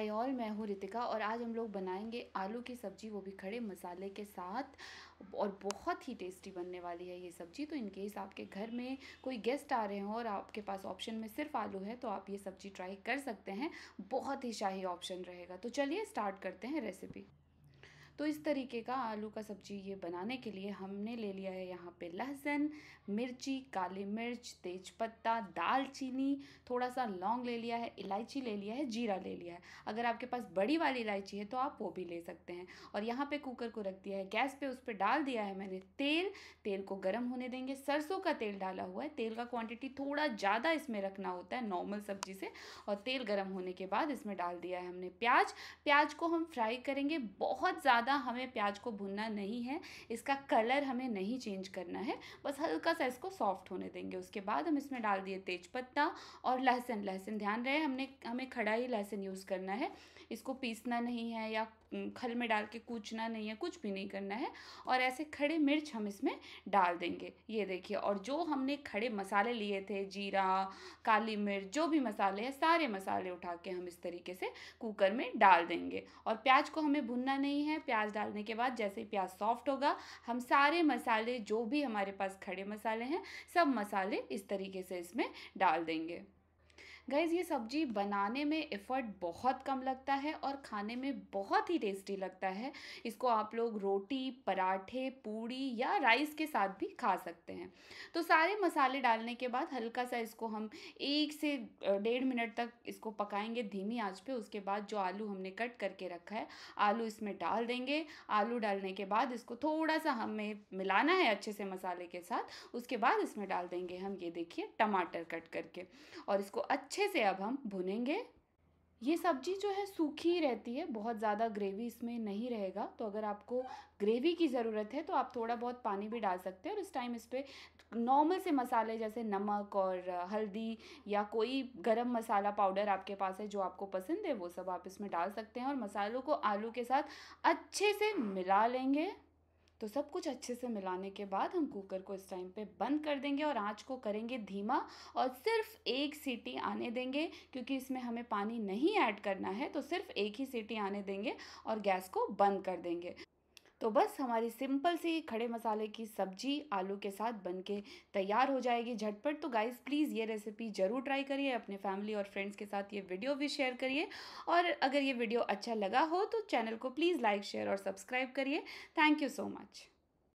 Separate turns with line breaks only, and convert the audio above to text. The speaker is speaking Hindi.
हाय ऑल मैं हूँ रितिका और आज हम लोग बनाएंगे आलू की सब्ज़ी वो भी खड़े मसाले के साथ और बहुत ही टेस्टी बनने वाली है ये सब्ज़ी तो इनकेस आपके घर में कोई गेस्ट आ रहे हो और आपके पास ऑप्शन में सिर्फ आलू है तो आप ये सब्ज़ी ट्राई कर सकते हैं बहुत ही शाही ऑप्शन रहेगा तो चलिए स्टार्ट करते हैं रेसिपी तो इस तरीके का आलू का सब्जी ये बनाने के लिए हमने ले लिया है यहाँ पे लहसुन मिर्ची काली मिर्च तेज़पत्ता दालचीनी थोड़ा सा लौंग ले लिया है इलायची ले लिया है जीरा ले लिया है अगर आपके पास बड़ी वाली इलायची है तो आप वो भी ले सकते हैं और यहाँ पे कुकर को रख दिया है गैस पे उस पर डाल दिया है मैंने तेल तेल को गर्म होने देंगे सरसों का तेल डाला हुआ है तेल का क्वान्टिटी थोड़ा ज़्यादा इसमें रखना होता है नॉर्मल सब्जी से और तेल गर्म होने के बाद इसमें डाल दिया है हमने प्याज प्याज को हम फ्राई करेंगे बहुत ज़्यादा ज़्यादा हमें प्याज को भुनना नहीं है इसका कलर हमें नहीं चेंज करना है बस हल्का सा इसको सॉफ्ट होने देंगे उसके बाद हम इसमें डाल दिए तेज़पत्ता और लहसुन लहसुन ध्यान रहे हमने हमें खड़ा ही लहसुन यूज़ करना है इसको पीसना नहीं है या खल में डाल के कूचना नहीं है कुछ भी नहीं करना है और ऐसे खड़े मिर्च हम इसमें डाल देंगे ये देखिए और जो हमने खड़े मसाले लिए थे जीरा काली मिर्च जो भी मसाले हैं सारे मसाले उठा के हम इस तरीके से कुकर में डाल देंगे और प्याज को हमें भुनना नहीं है प्याज डालने के बाद जैसे ही प्याज सॉफ्ट होगा हम सारे मसाले जो भी हमारे पास खड़े मसाले हैं सब मसाले इस तरीके से इसमें डाल देंगे गाइज़ ये सब्जी बनाने में एफ़र्ट बहुत कम लगता है और खाने में बहुत ही टेस्टी लगता है इसको आप लोग रोटी पराठे पूड़ी या राइस के साथ भी खा सकते हैं तो सारे मसाले डालने के बाद हल्का सा इसको हम एक से डेढ़ मिनट तक इसको पकाएंगे धीमी आंच पे उसके बाद जो आलू हमने कट करके रखा है आलू इसमें डाल देंगे आलू डालने के बाद इसको थोड़ा सा हमें मिलाना है अच्छे से मसाले के साथ उसके बाद इसमें डाल देंगे हम ये देखिए टमाटर कट करके और इसको अच्छे अच्छे से अब हम भुनेंगे ये सब्जी जो है सूखी रहती है बहुत ज़्यादा ग्रेवी इसमें नहीं रहेगा तो अगर आपको ग्रेवी की ज़रूरत है तो आप थोड़ा बहुत पानी भी डाल सकते हैं और इस टाइम इस पर नॉर्मल से मसाले जैसे नमक और हल्दी या कोई गरम मसाला पाउडर आपके पास है जो आपको पसंद है वो सब आप इसमें डाल सकते हैं और मसालों को आलू के साथ अच्छे से मिला लेंगे तो सब कुछ अच्छे से मिलाने के बाद हम कुकर को इस टाइम पे बंद कर देंगे और आँच को करेंगे धीमा और सिर्फ एक सीटी आने देंगे क्योंकि इसमें हमें पानी नहीं ऐड करना है तो सिर्फ एक ही सीटी आने देंगे और गैस को बंद कर देंगे तो बस हमारी सिंपल सी खड़े मसाले की सब्जी आलू के साथ बन के तैयार हो जाएगी झटपट तो गाइज़ प्लीज़ ये रेसिपी ज़रूर ट्राई करिए अपने फैमिली और फ्रेंड्स के साथ ये वीडियो भी शेयर करिए और अगर ये वीडियो अच्छा लगा हो तो चैनल को प्लीज़ लाइक शेयर और सब्सक्राइब करिए थैंक यू सो मच